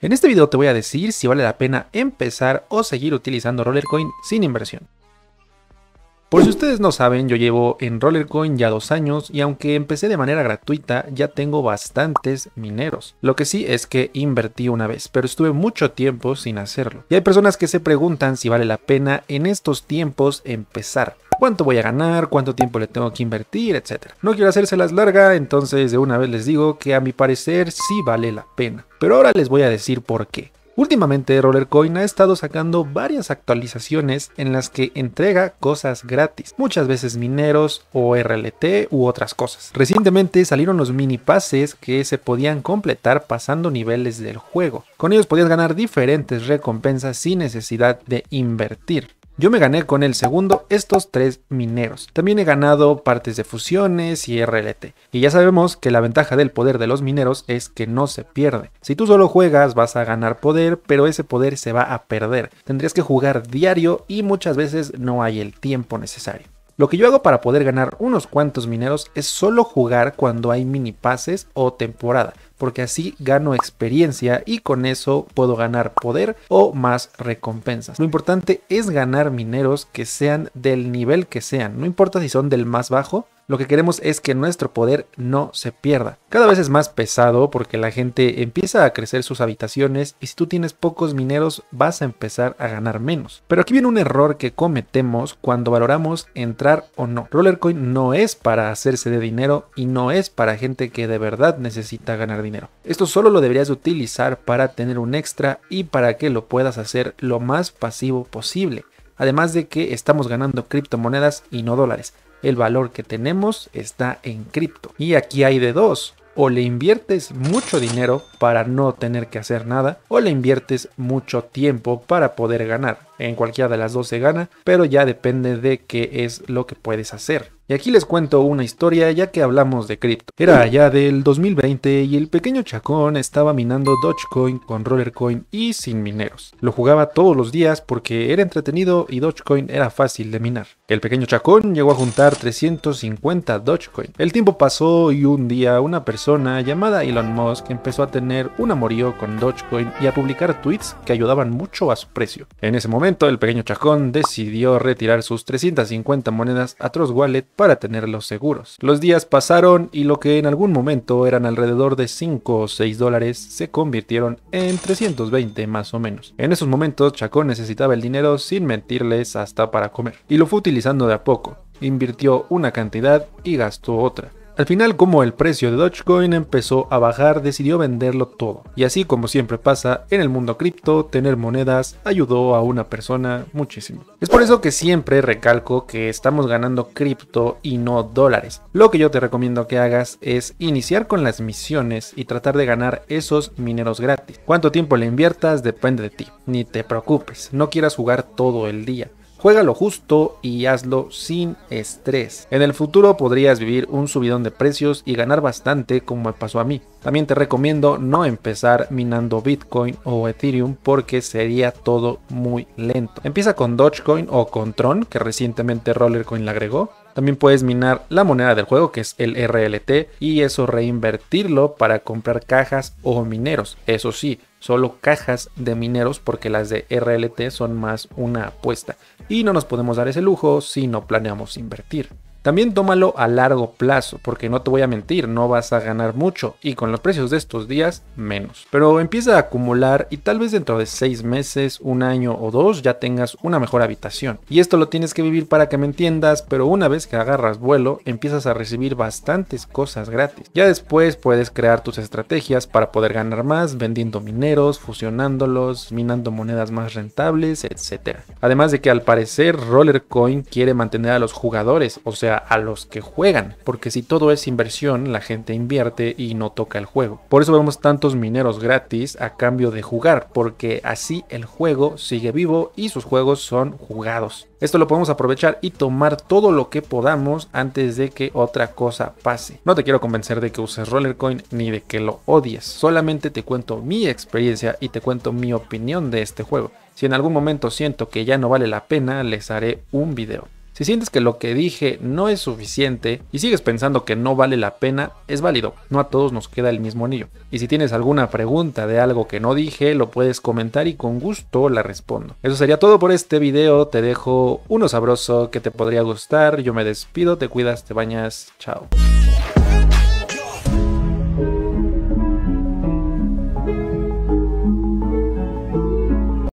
En este video te voy a decir si vale la pena empezar o seguir utilizando Rollercoin sin inversión. Por si ustedes no saben, yo llevo en Rollercoin ya dos años y aunque empecé de manera gratuita, ya tengo bastantes mineros. Lo que sí es que invertí una vez, pero estuve mucho tiempo sin hacerlo. Y hay personas que se preguntan si vale la pena en estos tiempos empezar cuánto voy a ganar, cuánto tiempo le tengo que invertir, Etcétera. No quiero hacérselas larga, entonces de una vez les digo que a mi parecer sí vale la pena. Pero ahora les voy a decir por qué. Últimamente Rollercoin ha estado sacando varias actualizaciones en las que entrega cosas gratis, muchas veces mineros o RLT u otras cosas. Recientemente salieron los mini pases que se podían completar pasando niveles del juego. Con ellos podías ganar diferentes recompensas sin necesidad de invertir. Yo me gané con el segundo estos tres mineros. También he ganado partes de fusiones y RLT. Y ya sabemos que la ventaja del poder de los mineros es que no se pierde. Si tú solo juegas vas a ganar poder, pero ese poder se va a perder. Tendrías que jugar diario y muchas veces no hay el tiempo necesario. Lo que yo hago para poder ganar unos cuantos mineros es solo jugar cuando hay mini pases o temporada, porque así gano experiencia y con eso puedo ganar poder o más recompensas. Lo importante es ganar mineros que sean del nivel que sean, no importa si son del más bajo lo que queremos es que nuestro poder no se pierda. Cada vez es más pesado porque la gente empieza a crecer sus habitaciones y si tú tienes pocos mineros vas a empezar a ganar menos. Pero aquí viene un error que cometemos cuando valoramos entrar o no. Rollercoin no es para hacerse de dinero y no es para gente que de verdad necesita ganar dinero. Esto solo lo deberías utilizar para tener un extra y para que lo puedas hacer lo más pasivo posible. Además de que estamos ganando criptomonedas y no dólares. El valor que tenemos está en cripto. Y aquí hay de dos. O le inviertes mucho dinero para no tener que hacer nada, o le inviertes mucho tiempo para poder ganar en cualquiera de las dos se gana, pero ya depende de qué es lo que puedes hacer. Y aquí les cuento una historia ya que hablamos de cripto. Era ya del 2020 y el pequeño Chacón estaba minando Dogecoin con Rollercoin y sin mineros. Lo jugaba todos los días porque era entretenido y Dogecoin era fácil de minar. El pequeño Chacón llegó a juntar 350 Dogecoin. El tiempo pasó y un día una persona llamada Elon Musk empezó a tener un amorío con Dogecoin y a publicar tweets que ayudaban mucho a su precio. En ese momento el pequeño chacón decidió retirar sus 350 monedas a Trust Wallet para tenerlos seguros. Los días pasaron y lo que en algún momento eran alrededor de 5 o 6 dólares se convirtieron en 320 más o menos. En esos momentos, Chacón necesitaba el dinero sin mentirles hasta para comer, y lo fue utilizando de a poco. Invirtió una cantidad y gastó otra. Al final, como el precio de Dogecoin empezó a bajar, decidió venderlo todo. Y así como siempre pasa en el mundo cripto, tener monedas ayudó a una persona muchísimo. Es por eso que siempre recalco que estamos ganando cripto y no dólares. Lo que yo te recomiendo que hagas es iniciar con las misiones y tratar de ganar esos mineros gratis. Cuánto tiempo le inviertas depende de ti. Ni te preocupes, no quieras jugar todo el día. Juega lo justo y hazlo sin estrés. En el futuro podrías vivir un subidón de precios y ganar bastante como me pasó a mí. También te recomiendo no empezar minando Bitcoin o Ethereum porque sería todo muy lento. Empieza con Dogecoin o con Tron que recientemente Rollercoin le agregó. También puedes minar la moneda del juego, que es el RLT, y eso reinvertirlo para comprar cajas o mineros. Eso sí, solo cajas de mineros porque las de RLT son más una apuesta y no nos podemos dar ese lujo si no planeamos invertir. También tómalo a largo plazo, porque no te voy a mentir, no vas a ganar mucho y con los precios de estos días menos. Pero empieza a acumular y tal vez dentro de seis meses, un año o dos ya tengas una mejor habitación. Y esto lo tienes que vivir para que me entiendas, pero una vez que agarras vuelo empiezas a recibir bastantes cosas gratis. Ya después puedes crear tus estrategias para poder ganar más vendiendo mineros, fusionándolos, minando monedas más rentables, etc. Además de que al parecer Rollercoin quiere mantener a los jugadores, o sea, a los que juegan, porque si todo es inversión, la gente invierte y no toca el juego. Por eso vemos tantos mineros gratis a cambio de jugar, porque así el juego sigue vivo y sus juegos son jugados. Esto lo podemos aprovechar y tomar todo lo que podamos antes de que otra cosa pase. No te quiero convencer de que uses Rollercoin ni de que lo odies, solamente te cuento mi experiencia y te cuento mi opinión de este juego. Si en algún momento siento que ya no vale la pena, les haré un video. Si sientes que lo que dije no es suficiente y sigues pensando que no vale la pena, es válido, no a todos nos queda el mismo anillo. Y si tienes alguna pregunta de algo que no dije, lo puedes comentar y con gusto la respondo. Eso sería todo por este video, te dejo uno sabroso que te podría gustar, yo me despido, te cuidas, te bañas, chao.